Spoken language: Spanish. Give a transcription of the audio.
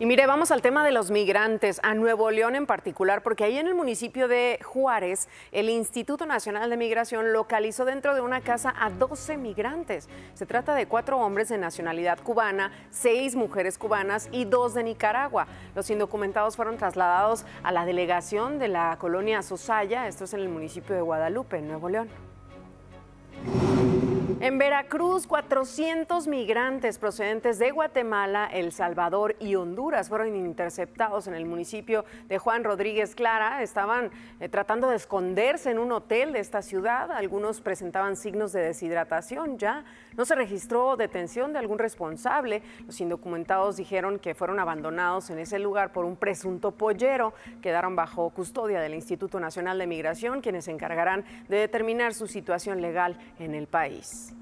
Y mire, vamos al tema de los migrantes, a Nuevo León en particular, porque ahí en el municipio de Juárez, el Instituto Nacional de Migración localizó dentro de una casa a 12 migrantes. Se trata de cuatro hombres de nacionalidad cubana, seis mujeres cubanas y dos de Nicaragua. Los indocumentados fueron trasladados a la delegación de la colonia Sosaya, esto es en el municipio de Guadalupe, Nuevo León. En Veracruz, 400 migrantes procedentes de Guatemala, El Salvador y Honduras fueron interceptados en el municipio de Juan Rodríguez Clara. Estaban eh, tratando de esconderse en un hotel de esta ciudad. Algunos presentaban signos de deshidratación ya. No se registró detención de algún responsable. Los indocumentados dijeron que fueron abandonados en ese lugar por un presunto pollero. Quedaron bajo custodia del Instituto Nacional de Migración, quienes se encargarán de determinar su situación legal en el país.